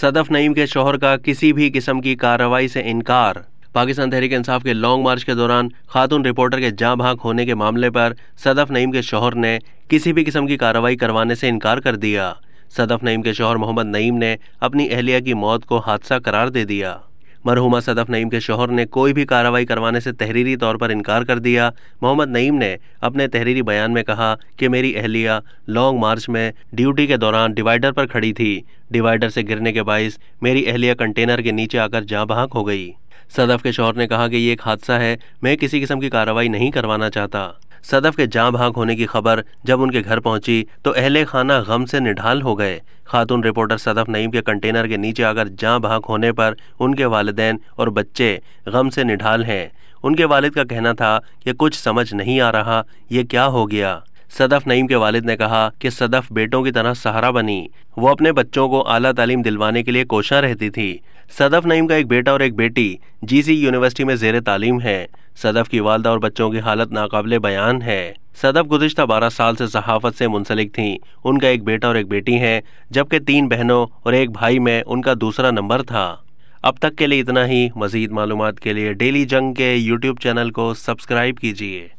सदफ नईम के शोहर का किसी भी किस्म की कार्रवाई से इनकार पाकिस्तान तहरीक इंसाफ के लॉन्ग मार्च के दौरान खातून रिपोर्टर के जाँ भाग होने के मामले पर सदफ नईम के शोहर ने किसी भी किस्म की कार्रवाई करवाने से इनकार कर दिया सदफ नईम के शोहर मोहम्मद नईम ने अपनी अहलिया की मौत को हादसा करार दे दिया मरहुमा सदफ नईम के शोहर ने कोई भी कार्रवाई करवाने से तहरीरी तौर पर इनकार कर दिया मोहम्मद नईम ने अपने तहरीरी बयान में कहा कि मेरी अहलिया लॉन्ग मार्च में ड्यूटी के दौरान डिवाइडर पर खड़ी थी डिवाइडर से गिरने के बायस मेरी अहलिया कंटेनर के नीचे आकर जहाँ बहाँक हो गई सदफ के शोहर ने कहा कि ये एक हादसा है मैं किसी किस्म की कार्रवाई नहीं करवाना चाहता सदफ के जाँ भाग होने की खबर जब उनके घर पहुंची तो अहले खाना गम से निढाल हो गए खातून रिपोर्टर सदफ नईम के कंटेनर के नीचे आकर जाँ भाग होने पर उनके वालदेन और बच्चे गम से निढाल हैं उनके वालिद का कहना था कि कुछ समझ नहीं आ रहा ये क्या हो गया सदफ नईम के वालिद ने कहा कि सदफ बेटों की तरह सहारा बनी वो अपने बच्चों को आला तालीम दिलवाने के लिए कोशा रहती थी सदफ नईम का एक बेटा और एक बेटी जीसी यूनिवर्सिटी में जेर तालीम है सदफ की वालदा और बच्चों की हालत नाकबले बयान है सदफ गुजशत बारह साल से सहाफत से मुंसलिक थी उनका एक बेटा और एक बेटी है जबकि तीन बहनों और एक भाई में उनका दूसरा नंबर था अब तक के लिए इतना ही मज़ीद मालूम के लिए डेली जंग के यूट्यूब चैनल को सब्सक्राइब कीजिए